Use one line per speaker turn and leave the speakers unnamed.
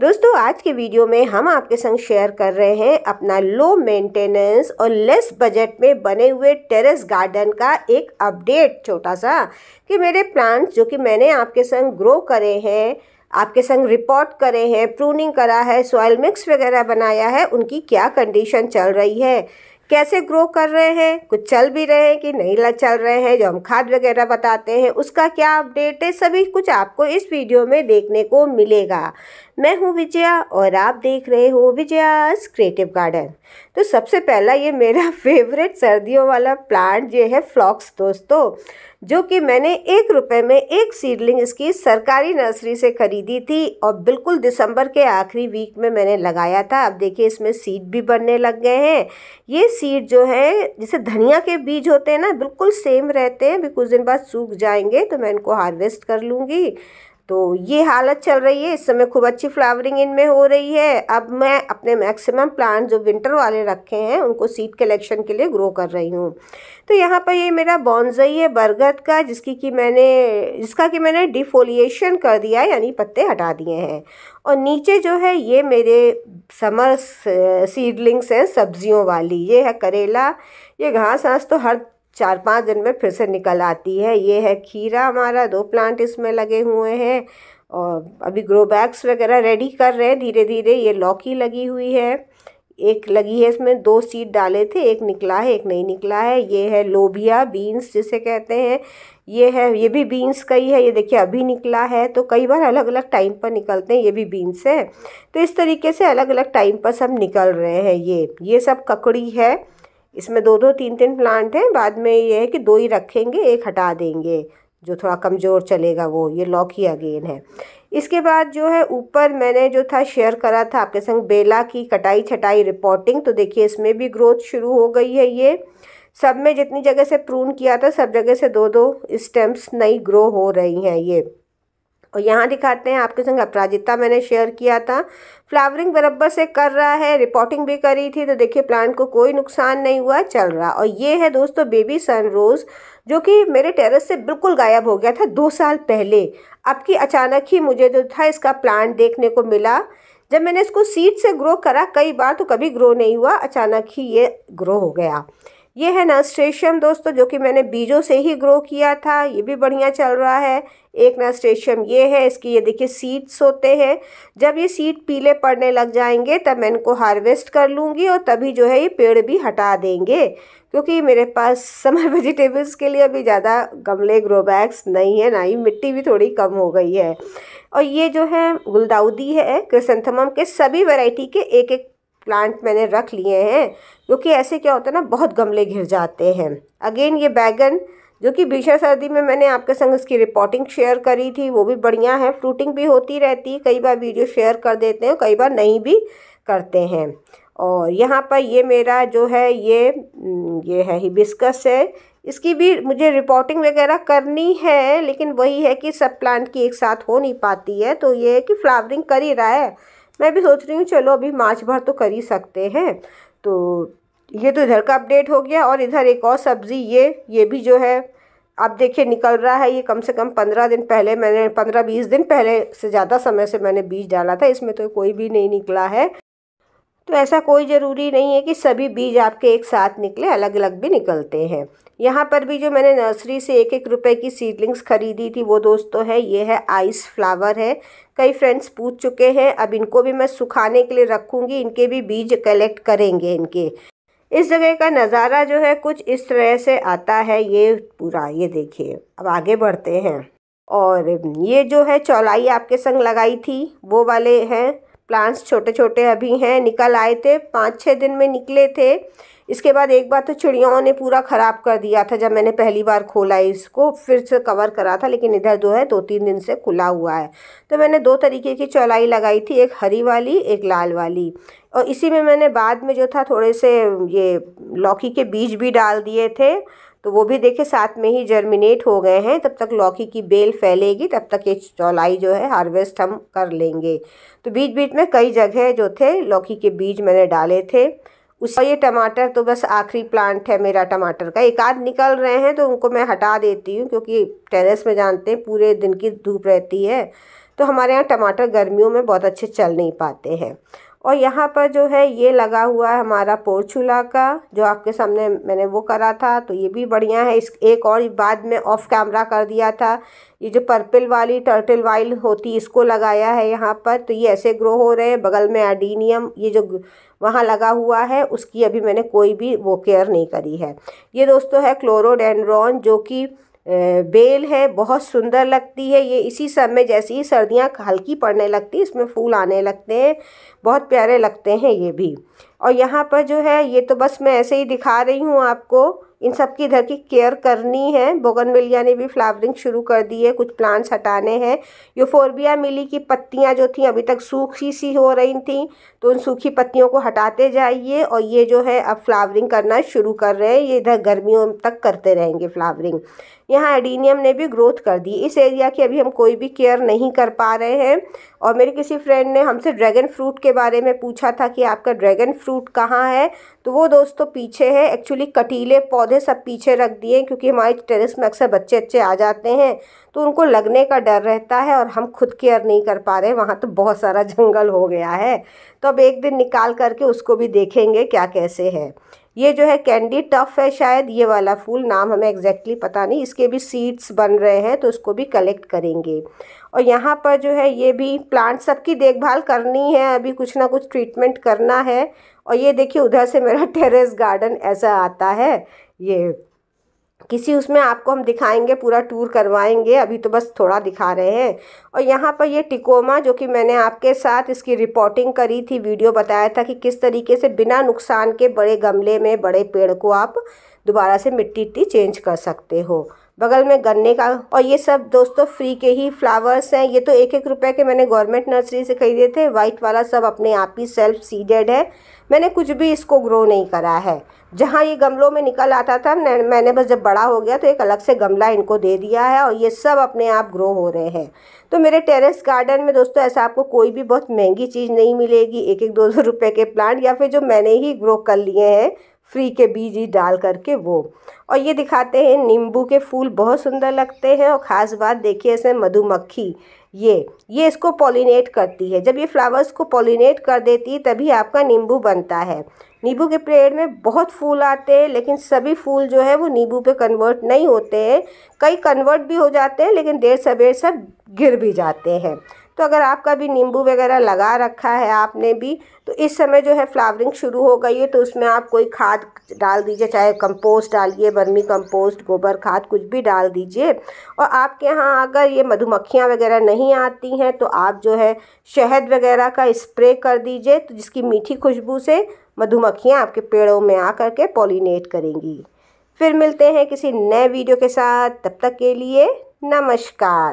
दोस्तों आज के वीडियो में हम आपके संग शेयर कर रहे हैं अपना लो मेंटेनेंस और लेस बजट में बने हुए टेरेस गार्डन का एक अपडेट छोटा सा कि मेरे प्लांट्स जो कि मैंने आपके संग ग्रो करे हैं आपके संग रिपोर्ट करे हैं प्रूनिंग करा है सॉयल मिक्स वगैरह बनाया है उनकी क्या कंडीशन चल रही है कैसे ग्रो कर रहे हैं कुछ चल भी रहे हैं कि नहीं चल रहे हैं जो हम खाद वगैरह बताते हैं उसका क्या अपडेट है सभी कुछ आपको इस वीडियो में देखने को मिलेगा मैं हूँ विजया और आप देख रहे हो विजयास क्रिएटिव गार्डन तो सबसे पहला ये मेरा फेवरेट सर्दियों वाला प्लांट ये है फ्लॉक्स दोस्तों जो कि मैंने एक रुपए में एक सीडलिंग इसकी सरकारी नर्सरी से ख़रीदी थी और बिल्कुल दिसंबर के आखिरी वीक में मैंने लगाया था अब देखिए इसमें सीड भी बनने लग गए हैं ये सीड जो है जैसे धनिया के बीज होते हैं ना बिल्कुल सेम रहते हैं अभी कुछ दिन बाद सूख जाएंगे तो मैं इनको हार्वेस्ट कर लूँगी तो ये हालत चल रही है इस समय खूब अच्छी फ्लावरिंग इनमें हो रही है अब मैं अपने मैक्सिमम प्लांट जो विंटर वाले रखे हैं उनको सीड कलेक्शन के लिए ग्रो कर रही हूँ तो यहाँ पर ये मेरा बॉन्जई है बरगद का जिसकी कि मैंने जिसका कि मैंने डिफोलिएशन कर दिया यानी पत्ते हटा दिए हैं और नीचे जो है ये मेरे समर सीडलिंग्स हैं सब्जियों वाली ये है करेला ये घास आँस तो हर चार पाँच दिन में फिर से निकल आती है ये है खीरा हमारा दो प्लांट इसमें लगे हुए हैं और अभी ग्रो बैग्स वगैरह रेडी कर रहे हैं धीरे धीरे ये लौकी लगी हुई है एक लगी है इसमें दो सीड डाले थे एक निकला है एक नहीं निकला है ये है लोबिया बीन्स जिसे कहते हैं ये है ये भी बीन्स का ही है ये देखिए अभी निकला है तो कई बार अलग अलग टाइम पर निकलते हैं ये भी बीन्स है तो इस तरीके से अलग अलग टाइम पर सब निकल रहे हैं ये ये सब ककड़ी है इसमें दो दो तीन तीन प्लांट हैं बाद में ये है कि दो ही रखेंगे एक हटा देंगे जो थोड़ा कमज़ोर चलेगा वो ये ही अगेन है इसके बाद जो है ऊपर मैंने जो था शेयर करा था आपके संग बेला की कटाई छटाई रिपोर्टिंग तो देखिए इसमें भी ग्रोथ शुरू हो गई है ये सब में जितनी जगह से प्रून किया था सब जगह से दो दो स्टेम्स नई ग्रो हो रही हैं ये और यहाँ दिखाते हैं आपके संग अपराजिता मैंने शेयर किया था फ्लावरिंग बराबर से कर रहा है रिपोर्टिंग भी करी थी तो देखिए प्लांट को कोई नुकसान नहीं हुआ चल रहा और ये है दोस्तों बेबी सन रोज़ जो कि मेरे टेरेस से बिल्कुल गायब हो गया था दो साल पहले अब कि अचानक ही मुझे जो था इसका प्लांट देखने को मिला जब मैंने इसको सीड से ग्रो करा कई बार तो कभी ग्रो नहीं हुआ अचानक ही ये ग्रो हो गया ये है नस्ट्रेशियम दोस्तों जो कि मैंने बीजों से ही ग्रो किया था ये भी बढ़िया चल रहा है एक नस्ट्रेशियम ये है इसकी ये देखिए सीड्स होते हैं जब ये सीड पीले पड़ने लग जाएंगे तब मैं इनको हार्वेस्ट कर लूँगी और तभी जो है ये पेड़ भी हटा देंगे क्योंकि मेरे पास समर वेजिटेबल्स के लिए अभी ज़्यादा गमले ग्रो बैग्स नहीं है ना ही मिट्टी भी थोड़ी कम हो गई है और ये जो है गुलदाउदी है क्रिसेंथमम के सभी वैरायटी के एक एक प्लांट मैंने रख लिए हैं क्योंकि ऐसे क्या होता है ना बहुत गमले घिर जाते हैं अगेन ये बैगन जो कि भीषण सर्दी में मैंने आपके संग इसकी रिपोर्टिंग शेयर करी थी वो भी बढ़िया है फ्रूटिंग भी होती रहती है कई बार वीडियो शेयर कर देते हैं कई बार नहीं भी करते हैं और यहाँ पर ये मेरा जो है ये हम्म, ये है हिबिस्कस है इसकी भी मुझे रिपोर्टिंग वगैरह करनी है लेकिन वही है कि सब प्लांट की एक साथ हो नहीं पाती है तो ये है कि फ्लावरिंग कर ही रहा है मैं भी सोच रही हूँ चलो अभी मार्च भर तो कर ही सकते हैं तो ये तो इधर का अपडेट हो गया और इधर एक और सब्ज़ी ये ये भी जो है अब देखिए निकल रहा है ये कम से कम पंद्रह दिन पहले मैंने पंद्रह बीस दिन पहले से ज़्यादा समय से मैंने बीज डाला था इसमें तो कोई भी नहीं निकला है तो ऐसा कोई ज़रूरी नहीं है कि सभी बीज आपके एक साथ निकले अलग अलग भी निकलते हैं यहाँ पर भी जो मैंने नर्सरी से एक एक रुपए की सीडलिंग्स खरीदी थी वो दोस्तों है ये है आइस फ्लावर है कई फ्रेंड्स पूछ चुके हैं अब इनको भी मैं सुखाने के लिए रखूँगी इनके भी बीज कलेक्ट करेंगे इनके इस जगह का नज़ारा जो है कुछ इस तरह से आता है ये पूरा ये देखिए अब आगे बढ़ते हैं और ये जो है चौलाई आपके संग लगाई थी वो वाले हैं प्लांट्स छोटे छोटे अभी हैं निकल आए थे पाँच छः दिन में निकले थे इसके बाद एक बार तो चिड़ियाओं ने पूरा ख़राब कर दिया था जब मैंने पहली बार खोला इसको फिर से कवर करा था लेकिन इधर जो है दो तीन दिन से खुला हुआ है तो मैंने दो तरीके की चौलाई लगाई थी एक हरी वाली एक लाल वाली और इसी में मैंने बाद में जो था थोड़े से ये लौकी के बीज भी डाल दिए थे तो वो भी देखे साथ में ही जर्मिनेट हो गए हैं तब तक लौकी की बेल फैलेगी तब तक ये चौलाई जो है हार्वेस्ट हम कर लेंगे तो बीच बीच में कई जगह जो थे लौकी के बीज मैंने डाले थे उस ये टमाटर तो बस आखिरी प्लांट है मेरा टमाटर का एक आध निकल रहे हैं तो उनको मैं हटा देती हूँ क्योंकि टेरेस में जानते हैं पूरे दिन की धूप रहती है तो हमारे यहाँ टमाटर गर्मियों में बहुत अच्छे चल नहीं पाते हैं और यहाँ पर जो है ये लगा हुआ है हमारा पोर्चूला का जो आपके सामने मैंने वो करा था तो ये भी बढ़िया है इस एक और बाद में ऑफ कैमरा कर दिया था ये जो पर्पल वाली टर्टल वाइल होती इसको लगाया है यहाँ पर तो ये ऐसे ग्रो हो रहे हैं बगल में एडीनियम ये जो वहाँ लगा हुआ है उसकी अभी मैंने कोई भी वो केयर नहीं करी है ये दोस्तों है क्लोरोडेंड्रॉन जो कि बेल है बहुत सुंदर लगती है ये इसी समय जैसे ही सर्दियाँ हल्की पड़ने लगती है इसमें फूल आने लगते हैं बहुत प्यारे लगते हैं ये भी और यहाँ पर जो है ये तो बस मैं ऐसे ही दिखा रही हूँ आपको इन सब की इधर की केयर करनी है मिलिया ने भी फ्लावरिंग शुरू कर दी है कुछ प्लांट्स हटाने हैं यूफोरबिया मिली की पत्तियां जो थी अभी तक सूखी सी हो रही थी तो उन सूखी पत्तियों को हटाते जाइए और ये जो है अब फ्लावरिंग करना शुरू कर रहे हैं ये इधर गर्मियों तक करते रहेंगे फ्लावरिंग यहाँ एडीनियम ने भी ग्रोथ कर दी इस एरिया की अभी हम कोई भी केयर नहीं कर पा रहे हैं और मेरे किसी फ्रेंड ने हमसे ड्रैगन फ्रूट के बारे में पूछा था कि आपका ड्रैगन फ्रूट कहाँ है तो वो दोस्तों तो पीछे है एक्चुअली कटीले पौधे पौधे सब पीछे रख दिए क्योंकि हमारे टेरेस में अक्सर बच्चे अच्छे आ जाते हैं तो उनको लगने का डर रहता है और हम खुद केयर नहीं कर पा रहे वहाँ तो बहुत सारा जंगल हो गया है तो अब एक दिन निकाल करके उसको भी देखेंगे क्या कैसे है ये जो है कैंडी टफ है शायद ये वाला फूल नाम हमें एग्जैक्टली पता नहीं इसके भी सीड्स बन रहे हैं तो उसको भी कलेक्ट करेंगे और यहाँ पर जो है ये भी प्लांट सबकी देखभाल करनी है अभी कुछ ना कुछ ट्रीटमेंट करना है और ये देखिए उधर से मेरा टेरेस गार्डन ऐसा आता है ये किसी उसमें आपको हम दिखाएंगे पूरा टूर करवाएंगे अभी तो बस थोड़ा दिखा रहे हैं और यहाँ पर ये टिकोमा जो कि मैंने आपके साथ इसकी रिपोर्टिंग करी थी वीडियो बताया था कि किस तरीके से बिना नुकसान के बड़े गमले में बड़े पेड़ को आप दोबारा से मिट्टी टी चेंज कर सकते हो बगल में गन्ने का और ये सब दोस्तों फ्री के ही फ्लावर्स हैं ये तो एक एक रुपए के मैंने गवर्नमेंट नर्सरी से खरीदे थे वाइट वाला सब अपने आप ही सेल्फ सीडेड है मैंने कुछ भी इसको ग्रो नहीं करा है जहाँ ये गमलों में निकल आता था मैंने बस जब बड़ा हो गया तो एक अलग से गमला इनको दे दिया है और ये सब अपने आप ग्रो हो रहे हैं तो मेरे टेरेस गार्डन में दोस्तों ऐसा आपको कोई भी बहुत महंगी चीज़ नहीं मिलेगी एक एक दो दो रुपये के प्लांट या फिर जो मैंने ही ग्रो कर लिए हैं फ्री के बीज ही डाल करके वो और ये दिखाते हैं नींबू के फूल बहुत सुंदर लगते हैं और ख़ास बात देखिए इसमें मधुमक्खी ये ये इसको पॉलिनेट करती है जब ये फ्लावर्स को पॉलिनेट कर देती है तभी आपका नींबू बनता है नींबू के पेड़ में बहुत फूल आते हैं लेकिन सभी फूल जो है वो नींबू पे कन्वर्ट नहीं होते हैं कई कन्वर्ट भी हो जाते हैं लेकिन देर सवेर सब गिर भी जाते हैं तो अगर आपका भी नींबू वगैरह लगा रखा है आपने भी तो इस समय जो है फ्लावरिंग शुरू हो गई है तो उसमें आप कोई खाद डाल दीजिए चाहे कंपोस्ट डालिए बर्मी कंपोस्ट गोबर खाद कुछ भी डाल दीजिए और आपके यहाँ अगर ये मधुमक्खियाँ वगैरह नहीं आती हैं तो आप जो है शहद वगैरह का स्प्रे कर दीजिए तो जिसकी मीठी खुशबू से मधुमक्खियाँ आपके पेड़ों में आ करके पॉलीनेट करेंगी फिर मिलते हैं किसी नए वीडियो के साथ तब तक के लिए नमस्कार